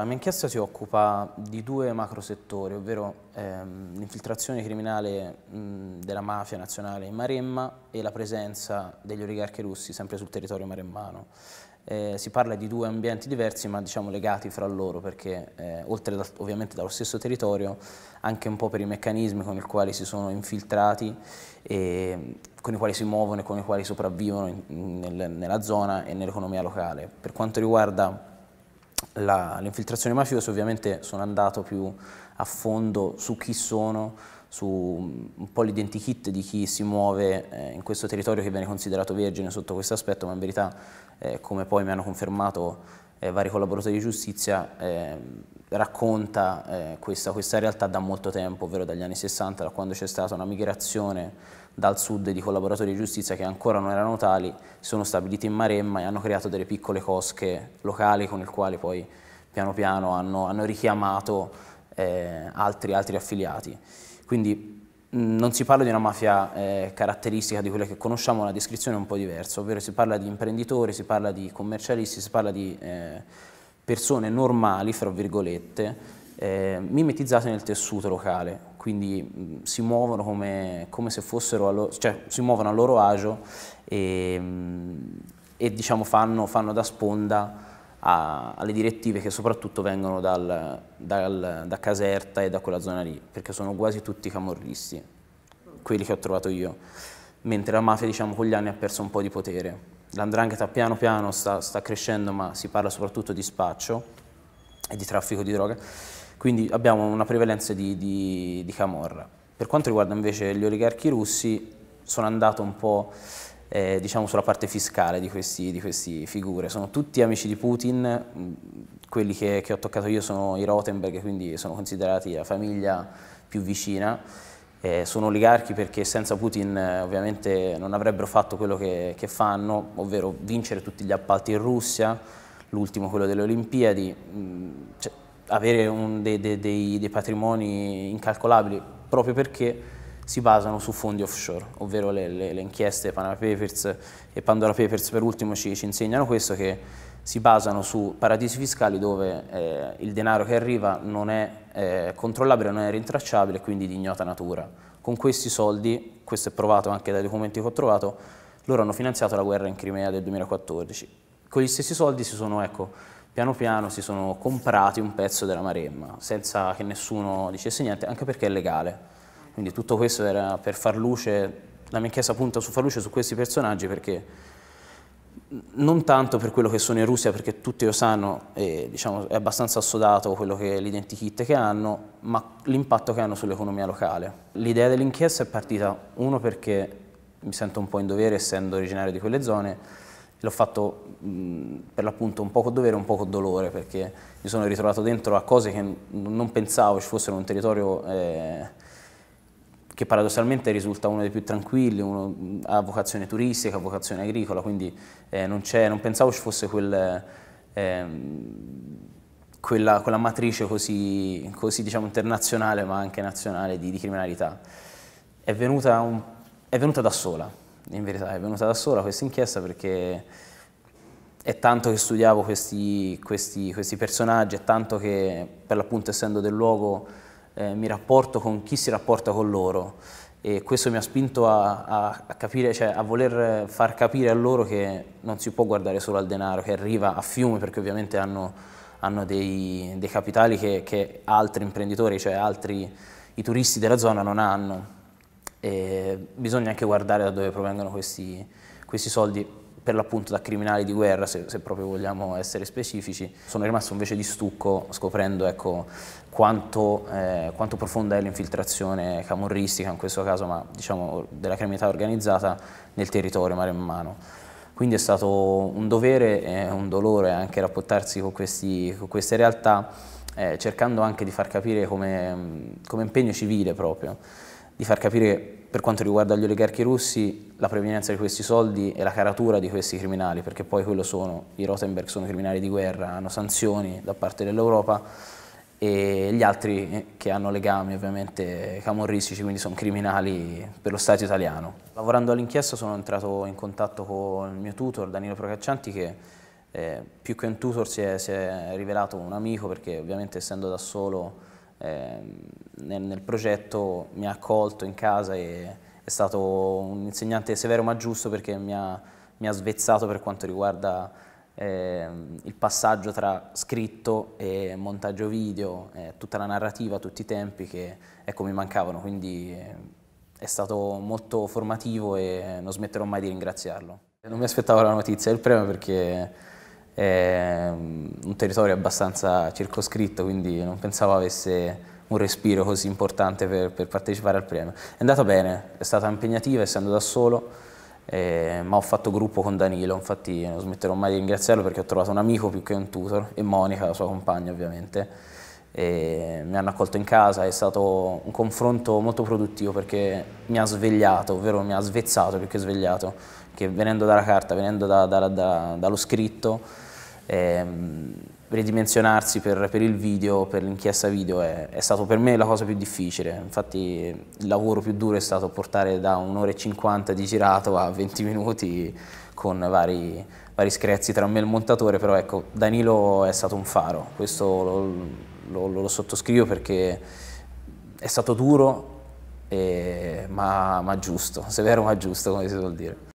la mia inchiesta si occupa di due macro settori, ovvero ehm, l'infiltrazione criminale mh, della mafia nazionale in Maremma e la presenza degli oligarchi russi sempre sul territorio maremmano. Eh, si parla di due ambienti diversi ma diciamo legati fra loro perché eh, oltre da, ovviamente dallo stesso territorio anche un po' per i meccanismi con i quali si sono infiltrati e con i quali si muovono e con i quali sopravvivono in, in, nel, nella zona e nell'economia locale. Per quanto riguarda la, le infiltrazioni mafiose ovviamente sono andato più a fondo su chi sono, su mm, un po' l'identikit di chi si muove eh, in questo territorio che viene considerato vergine sotto questo aspetto, ma in verità, eh, come poi mi hanno confermato eh, vari collaboratori di giustizia, eh, racconta eh, questa, questa, realtà da molto tempo, ovvero dagli anni 60, da quando c'è stata una migrazione dal sud di collaboratori di giustizia che ancora non erano tali, sono stabiliti in Maremma e hanno creato delle piccole cosche locali con le quali poi piano piano hanno, hanno richiamato eh, altri, altri affiliati. Quindi non si parla di una mafia eh, caratteristica di quelle che conosciamo, la descrizione è un po' diversa, ovvero si parla di imprenditori, si parla di commercialisti, si parla di eh, persone normali, fra virgolette, eh, mimetizzate nel tessuto locale, quindi mh, si muovono come, come se fossero, a loro, cioè si muovono a loro agio e, mh, e diciamo fanno, fanno da sponda a, alle direttive che soprattutto vengono dal, dal, da Caserta e da quella zona lì, perché sono quasi tutti camorristi, quelli che ho trovato io, mentre la mafia diciamo con gli anni ha perso un po' di potere. L'andrangheta piano piano sta, sta crescendo, ma si parla soprattutto di spaccio e di traffico di droga, quindi abbiamo una prevalenza di, di, di camorra. Per quanto riguarda invece gli oligarchi russi, sono andato un po' eh, diciamo sulla parte fiscale di queste figure. Sono tutti amici di Putin, mm, quelli che, che ho toccato io sono i Rothenberg, quindi sono considerati la famiglia più vicina. Eh, sono oligarchi perché senza Putin eh, ovviamente non avrebbero fatto quello che, che, fanno, ovvero vincere tutti gli appalti in Russia, l'ultimo quello delle Olimpiadi, mh, mm, cioè, avere un, dei, dei, dei patrimoni incalcolabili proprio perché si basano su fondi offshore, ovvero le, le, le inchieste Panama Papers e Pandora Papers per ultimo ci, ci insegnano questo, che si basano su paradisi fiscali dove eh, il denaro che arriva non è eh, controllabile, non è rintracciabile, quindi di ignota natura. Con questi soldi, questo è provato anche dai documenti che ho trovato, loro hanno finanziato la guerra in Crimea del 2014. Con gli stessi soldi si sono, ecco, piano piano si sono comprati un pezzo della Maremma, senza che nessuno dicesse niente, anche perché è legale quindi tutto questo era per far luce, la mia chiesa punta su far luce su questi personaggi perché non tanto per quello che sono in Russia, perché tutti lo sanno e diciamo, è abbastanza assodato quello che è l'identikit che hanno, ma l'impatto che hanno sull'economia locale. L'idea dell'inchiesta è partita, uno, perché mi sento un po' in dovere essendo originario di quelle zone, l'ho fatto mh, per l'appunto un po' con dovere e un po' con dolore, perché mi sono ritrovato dentro a cose che non pensavo ci fossero in un territorio... Eh, che paradossalmente risulta uno dei più tranquilli, uno ha vocazione turistica, vocazione agricola, quindi eh, non, non, pensavo ci fosse quel, eh, quella, quella, matrice così, così diciamo, internazionale ma anche nazionale di, di criminalità. È venuta, un, è venuta da sola, in verità è venuta da sola questa inchiesta perché è tanto che studiavo questi, questi, questi personaggi, è tanto che per l'appunto essendo del luogo eh, mi rapporto con chi si rapporta con loro e questo mi ha spinto a, a, a, capire, cioè a voler far capire a loro che non si può guardare solo al denaro che arriva a fiume perché ovviamente hanno, hanno dei, dei, capitali che, che, altri imprenditori, cioè altri i turisti della zona non hanno. E bisogna anche guardare da dove provengono questi, questi soldi per l'appunto da criminali di guerra, se, se, proprio vogliamo essere specifici. Sono rimasto invece di stucco scoprendo ecco, quanto, eh, quanto, profonda è l'infiltrazione camorristica, in questo caso ma, diciamo, della criminalità organizzata, nel territorio mare in mano. Quindi è stato un dovere e un dolore anche rapportarsi con, questi, con queste realtà, eh, cercando anche di far capire come, come impegno civile proprio, di far capire per quanto riguarda gli oligarchi russi, la provenienza di questi soldi e la caratura di questi criminali, perché poi quello sono, i Rosenberg sono criminali di guerra, hanno sanzioni da parte dell'Europa e gli altri eh, che hanno legami ovviamente camorristici, quindi sono criminali per lo Stato italiano. Lavorando all'inchiesta sono entrato in contatto con il mio tutor Danilo Procaccianti che eh, più che un tutor si è, si è rivelato un amico perché ovviamente essendo da solo eh, nel, nel, progetto mi ha accolto in casa e è stato un insegnante severo ma giusto perché mi ha, mi ha svezzato per quanto riguarda eh, il passaggio tra scritto e montaggio video, eh, tutta la narrativa, tutti i tempi che ecco, mi mancavano, quindi eh, è stato molto formativo e non smetterò mai di ringraziarlo. Non mi aspettavo la notizia del premio perché è mm, un territorio abbastanza circoscritto, quindi non pensavo avesse un respiro così importante per, per partecipare al premio. È andata bene, è stata impegnativa essendo da solo, eh, ma ho fatto gruppo con Danilo, infatti non smetterò mai di ringraziarlo perché ho trovato un amico più che un tutor e Monica, la sua compagna ovviamente e mi hanno accolto in casa, è stato un confronto molto produttivo perché mi ha svegliato, ovvero mi ha svezzato più che svegliato, che venendo dalla carta, venendo da, da, da, dallo scritto, eh, ridimensionarsi per, per, il video, per l'inchiesta video, è, è stato per me la cosa più difficile, infatti il lavoro più duro è stato portare da un'ora e cinquanta di girato a 20 minuti con vari, vari screzzi tra me e il montatore, però ecco, Danilo è stato un faro, questo lo, lo, lo sottoscrivo perché è stato duro, eh, ma, ma giusto, severo ma giusto, come si suol dire.